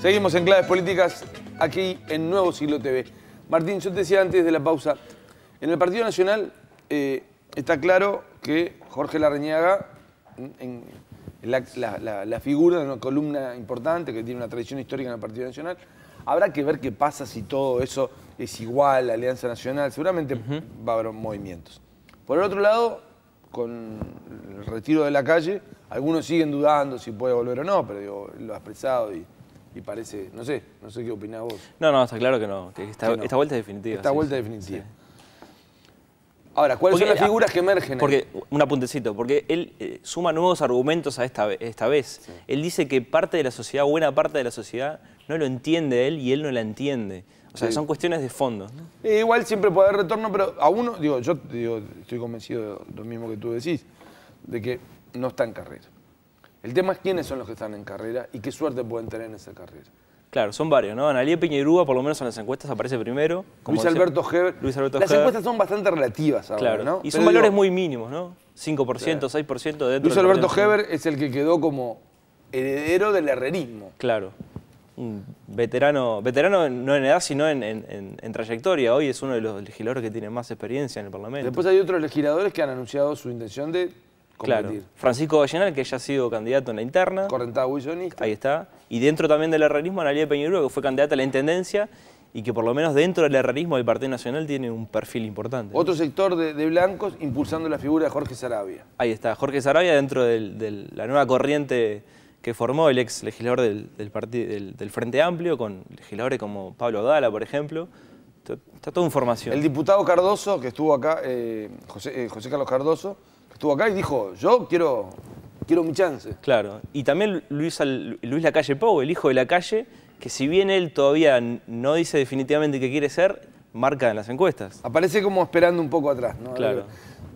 Seguimos en Claves Políticas aquí en Nuevo Siglo TV. Martín, yo te decía antes de la pausa, en el Partido Nacional eh, está claro que Jorge Larreñaga, la, figura de una columna importante que tiene una tradición histórica en el Partido Nacional, habrá que ver qué pasa si todo eso es igual, Alianza Nacional, seguramente va a haber movimientos. Por el otro lado, con el retiro de la calle, algunos siguen dudando si puede volver o no, pero lo ha expresado y, parece, no sé, no sé qué opinás vos. No, no, está claro que no, esta, vuelta es definitiva. Esta vuelta es definitiva. Ahora, ¿cuáles son las figuras que emergen? Porque, un apuntecito, porque él eh, suma nuevos argumentos a esta, esta vez. Él dice que parte de la sociedad, buena parte de la sociedad, no lo entiende él y él no la entiende. O sea, son cuestiones de fondo. Eh, igual siempre puede haber retorno, pero a uno, digo, yo estoy convencido de lo mismo que tú decís, de que no está en carrera. El tema es quiénes son los que están en carrera y qué suerte pueden tener en esa carrera. Claro, son varios, ¿no? Analía Piñerúa, por lo menos en las encuestas, aparece primero. Luis, Alberto Heber. Las encuestas son bastante relativas ahora, claro. ¿no? Y son valores muy mínimos, ¿no? 5%, 6% dentro Luis Alberto Heber es el que quedó como heredero del herrerismo. Claro un veterano, veterano no en edad, sino en, trayectoria. Hoy es uno de los legisladores que tiene más experiencia en el Parlamento. Después hay otros legisladores que han anunciado su intención de competir. Claro. Francisco Vallenar, que ya ha sido candidato en la interna. Correntado Wilsonista. Ahí está. Y dentro también del herrerismo, Analia Peñarúa, que fue candidata a la Intendencia y que por lo menos dentro del herrerismo del Partido Nacional tiene un perfil importante. Otro sector de, de, blancos impulsando la figura de Jorge Sarabia. Ahí está, Jorge Sarabia dentro de la nueva corriente que formó el ex legislador del, del, Frente Amplio, con legisladores como Pablo Dala, por ejemplo. Está toda formación. El diputado Cardoso, que estuvo acá, eh, eh, José, Carlos Cardoso, que estuvo acá y dijo, yo quiero, quiero mi chance. Claro, y también Luis, Luis Lacalle Pou, el hijo de la calle que si bien él todavía no dice definitivamente qué quiere ser, marca en las encuestas. Aparece como esperando un poco atrás, ¿no? Claro.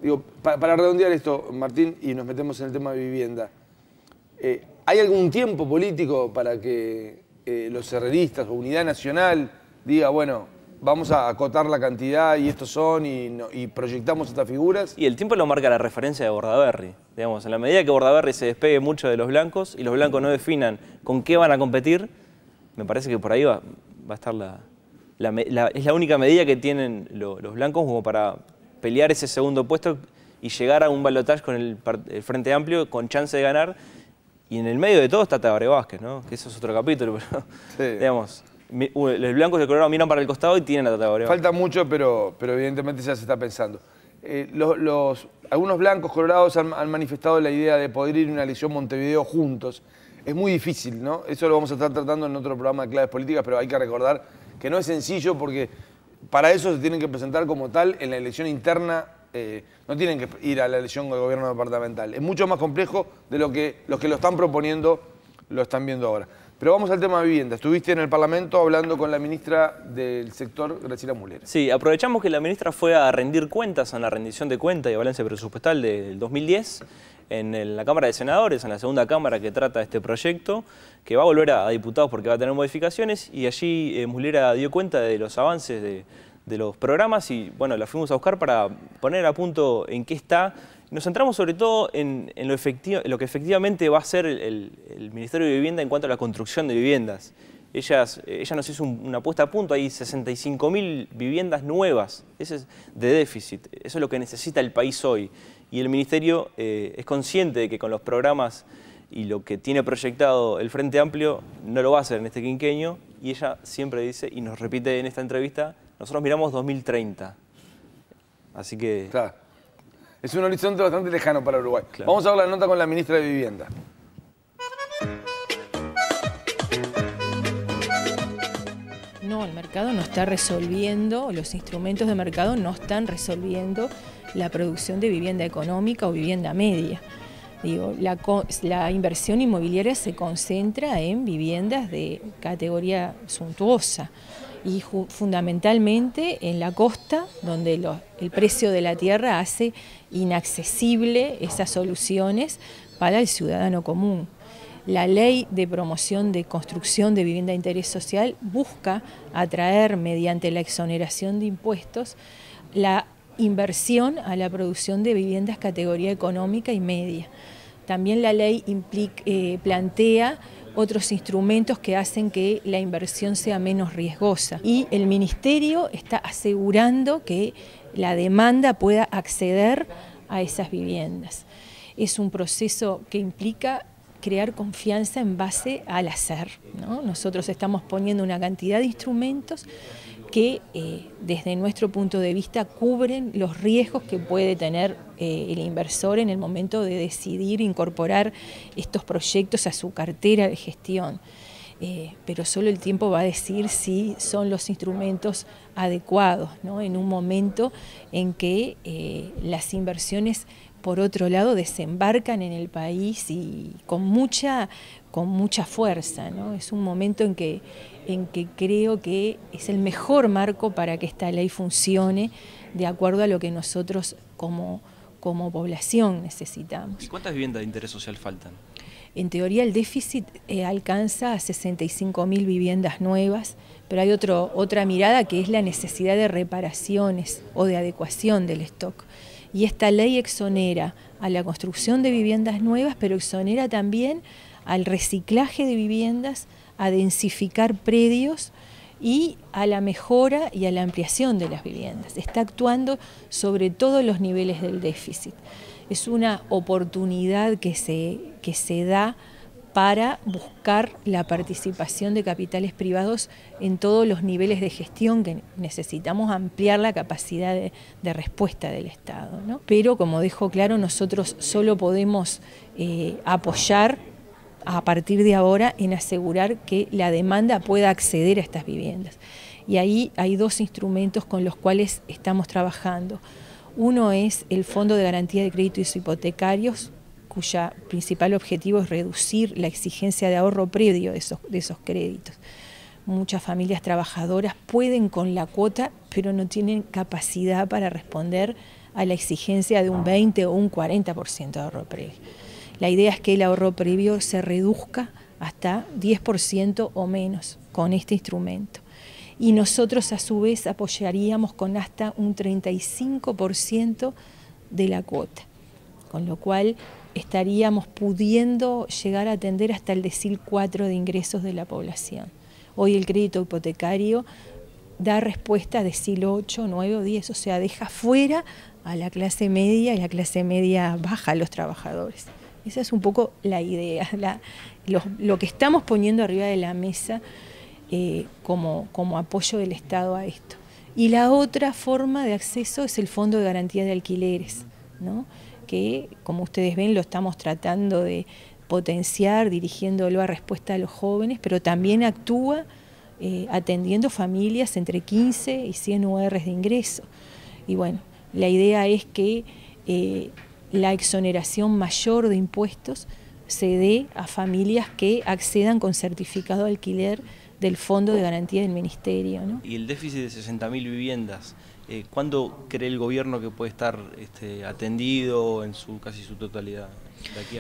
Digo, para, redondear esto, Martín, y nos metemos en el tema de vivienda. Eh, ¿Hay algún tiempo político para que eh, los herreristas o Unidad Nacional diga, bueno, vamos a acotar la cantidad y estos son y, proyectamos estas figuras? Y el tiempo lo marca la referencia de Bordaberry. Digamos, en la medida que Bordaberry se despegue mucho de los blancos y los blancos no definan con qué van a competir, me parece que por ahí va, a estar la, Es la única medida que tienen los blancos como para pelear ese segundo puesto y llegar a un balotaje con el Frente Amplio con chance de ganar y en el medio de todo está Tabaré Vázquez, ¿no? Que eso es otro capítulo, pero digamos, los blancos y el colorado miran para el costado y tienen a Tabaré Falta mucho, pero, pero evidentemente ya se está pensando. Eh, los, algunos blancos colorados han, han, manifestado la idea de poder ir a una elección Montevideo juntos. Es muy difícil, ¿no? Eso lo vamos a estar tratando en otro programa de claves políticas, pero hay que recordar que no es sencillo porque para eso se tienen que presentar como tal en la elección interna eh, no tienen que ir a la elección del gobierno departamental. Es mucho más complejo de lo que los que lo están proponiendo lo están viendo ahora. Pero vamos al tema de vivienda. Estuviste en el Parlamento hablando con la ministra del sector, Graciela Mulera. Sí, aprovechamos que la ministra fue a rendir cuentas en la rendición de cuentas y balance presupuestal del 2010 en la Cámara de Senadores, en la segunda Cámara que trata este proyecto, que va a volver a, diputados porque va a tener modificaciones y allí eh, Mulera dio cuenta de los avances de de los programas y bueno, la fuimos a buscar para poner a punto en qué está. Nos centramos sobre todo en, lo, lo que efectivamente va a ser el, Ministerio de Vivienda en cuanto a la construcción de viviendas. Ellas, ella nos hizo una puesta a punto, hay 65.000 viviendas nuevas ese es de déficit, eso es lo que necesita el país hoy. Y el Ministerio eh, es consciente de que con los programas y lo que tiene proyectado el Frente Amplio no lo va a hacer en este quinqueño y ella siempre dice y nos repite en esta entrevista nosotros miramos 2030. Así que... Claro. Es un horizonte bastante lejano para Uruguay. Vamos a ver la nota con la ministra de Vivienda. No, el mercado no está resolviendo, los instrumentos de mercado no están resolviendo la producción de vivienda económica o vivienda media. Digo, la, inversión inmobiliaria se concentra en viviendas de categoría suntuosa y fundamentalmente en la costa, donde el precio de la tierra hace inaccesible esas soluciones para el ciudadano común. La ley de promoción de construcción de vivienda de interés social busca atraer mediante la exoneración de impuestos la inversión a la producción de viviendas categoría económica y media. También la ley eh, plantea otros instrumentos que hacen que la inversión sea menos riesgosa. Y el Ministerio está asegurando que la demanda pueda acceder a esas viviendas. Es un proceso que implica crear confianza en base al hacer. Nosotros estamos poniendo una cantidad de instrumentos que eh, desde nuestro punto de vista cubren los riesgos que puede tener eh, el inversor en el momento de decidir incorporar estos proyectos a su cartera de gestión. Eh, pero solo el tiempo va a decir si son los instrumentos adecuados, ¿no? en un momento en que las inversiones, por otro lado, desembarcan en el país y con mucha, con mucha fuerza. ¿no? Es un momento en que en que creo que es el mejor marco para que esta ley funcione de acuerdo a lo que nosotros como, como población necesitamos. ¿Y cuántas viviendas de interés social faltan? En teoría el déficit eh, alcanza a 65.000 viviendas nuevas, pero hay otro, otra mirada que es la necesidad de reparaciones o de adecuación del stock. Y esta ley exonera a la construcción de viviendas nuevas, pero exonera también al reciclaje de viviendas, a densificar predios y a la mejora y a la ampliación de las viviendas. Está actuando sobre todos los niveles del déficit. Es una oportunidad que se, que se da para buscar la participación de capitales privados en todos los niveles de gestión que necesitamos ampliar la capacidad de, respuesta del Estado. Pero como dejo claro, nosotros solo podemos eh, apoyar a partir de ahora en asegurar que la demanda pueda acceder a estas viviendas. Y ahí hay dos instrumentos con los cuales estamos trabajando. Uno es el Fondo de Garantía de Créditos Hipotecarios, cuya principal objetivo es reducir la exigencia de ahorro previo de esos, de esos créditos. Muchas familias trabajadoras pueden con la cuota, pero no tienen capacidad para responder a la exigencia de un 20 o un 40% de ahorro previo. La idea es que el ahorro previo se reduzca hasta 10% o menos con este instrumento. Y nosotros a su vez apoyaríamos con hasta un 35% de la cuota, con lo cual estaríamos pudiendo llegar a atender hasta el decil 4 de ingresos de la población. Hoy el crédito hipotecario da respuesta a decil 8, 9 o 10, o sea, deja fuera a la clase media y la clase media baja a los trabajadores. Esa es un poco la idea, lo, que estamos poniendo arriba de la mesa eh, como, apoyo del Estado a esto. Y la otra forma de acceso es el Fondo de Garantía de Alquileres, ¿no? que como ustedes ven lo estamos tratando de potenciar, dirigiéndolo a respuesta a los jóvenes, pero también actúa eh, atendiendo familias entre 15 y 100 UR e de ingreso. Y bueno, la idea es que eh, la exoneración mayor de impuestos se dé a familias que accedan con certificado de alquiler del Fondo de Garantía del Ministerio. Y el déficit de 60.000 viviendas, eh, ¿cuándo cree el gobierno que puede estar este, atendido en su casi su totalidad?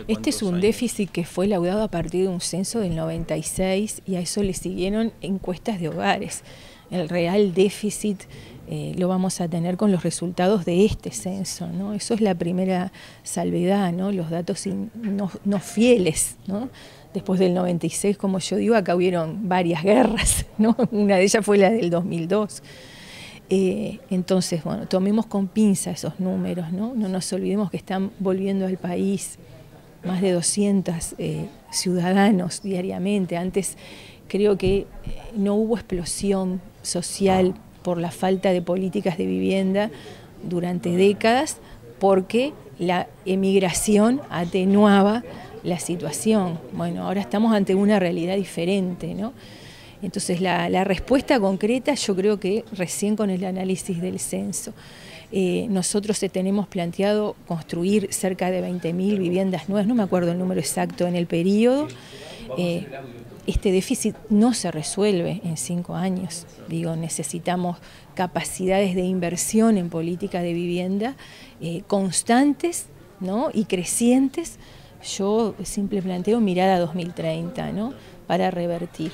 este es un déficit que fue laudado a partir de un censo del 96 y a eso le siguieron encuestas de hogares. El real déficit eh, lo vamos a tener con los resultados de este censo, ¿no? Eso es la primera salvedad, ¿no? Los datos no, fieles, ¿no? Después del 96, como yo digo, acá hubieron varias guerras, ¿no? Una de ellas fue la del 2002. Eh, entonces, bueno, tomemos con pinza esos números, ¿no? No nos olvidemos que están volviendo al país más de 200 eh, ciudadanos diariamente. Antes creo que no hubo explosión social ah por la falta de políticas de vivienda durante décadas, porque la emigración atenuaba la situación. Bueno, ahora estamos ante una realidad diferente, ¿no? Entonces la, respuesta concreta yo creo que recién con el análisis del censo. Eh, nosotros tenemos planteado construir cerca de 20.000 viviendas nuevas, no me acuerdo el número exacto en el periodo este déficit no se resuelve en cinco años. Digo, necesitamos capacidades de inversión en política de vivienda eh, constantes ¿no? y crecientes. Yo simple planteo mirar a 2030 ¿no? para revertir.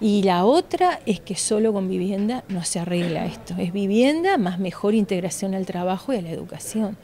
Y la otra es que solo con vivienda no se arregla esto. Es vivienda más mejor integración al trabajo y a la educación.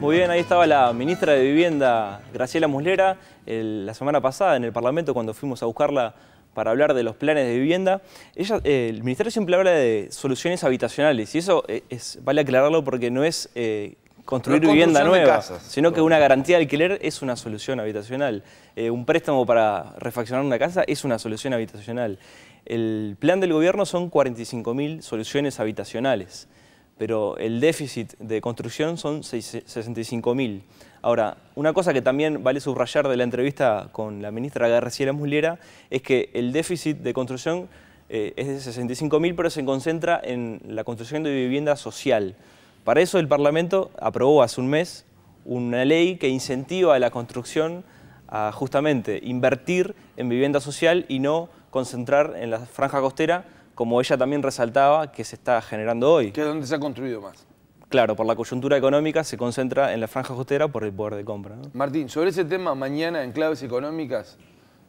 Muy bien, ahí estaba la ministra de Vivienda, Graciela Muslera, la semana pasada en el Parlamento cuando fuimos a buscarla para hablar de los planes de vivienda. Ella, eh, el Ministerio siempre habla de soluciones habitacionales y eso eh, es, vale aclararlo porque no es eh, construir vivienda nueva, sino que una garantía de alquiler es una solución habitacional. un préstamo para refaccionar una casa es una solución habitacional. El plan del gobierno son 45.000 soluciones habitacionales pero el déficit de construcción son 65.000. Ahora, una cosa que también vale subrayar de la entrevista con la ministra Garciela Muslera es que el déficit de construcción eh, es de 65.000, pero se concentra en la construcción de vivienda social. Para eso el Parlamento aprobó hace un mes una ley que incentiva a la construcción a justamente invertir en vivienda social y no concentrar en la franja costera como ella también resaltaba que se está generando hoy. ¿Qué es donde se ha construido más. Claro, por la coyuntura económica se concentra en la franja costera por el poder de compra. Martín, sobre ese tema, mañana en Claves Económicas,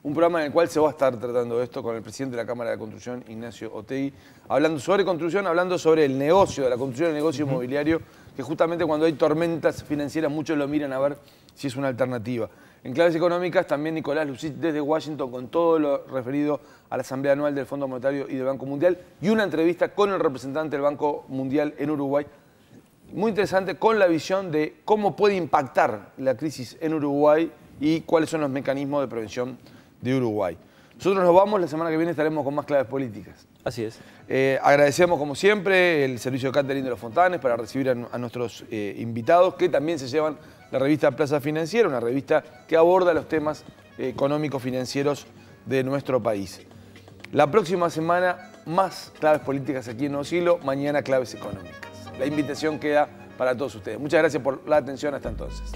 un programa en el cual se va a estar tratando esto con el presidente de la Cámara de Construcción, Ignacio Otegui, hablando sobre construcción, hablando sobre el negocio, de la construcción del negocio inmobiliario, que justamente cuando hay tormentas financieras muchos lo miran a ver si es una alternativa. En claves económicas, también Nicolás Lucís, desde Washington con todo lo referido a la Asamblea Anual del Fondo Monetario y del Banco Mundial y una entrevista con el representante del Banco Mundial en Uruguay, muy interesante con la visión de cómo puede impactar la crisis en Uruguay y cuáles son los mecanismos de prevención de Uruguay. Nosotros nos vamos, la semana que viene estaremos con más claves políticas. Así es. Eh, agradecemos como siempre el servicio de catering de los Fontanes para recibir a, nuestros eh, invitados que también se llevan la revista Plaza Financiera, una revista que aborda los temas eh, económicos financieros de nuestro país. La próxima semana, más claves políticas aquí en Osilo, mañana claves económicas. La invitación queda para todos ustedes. Muchas gracias por la atención hasta entonces.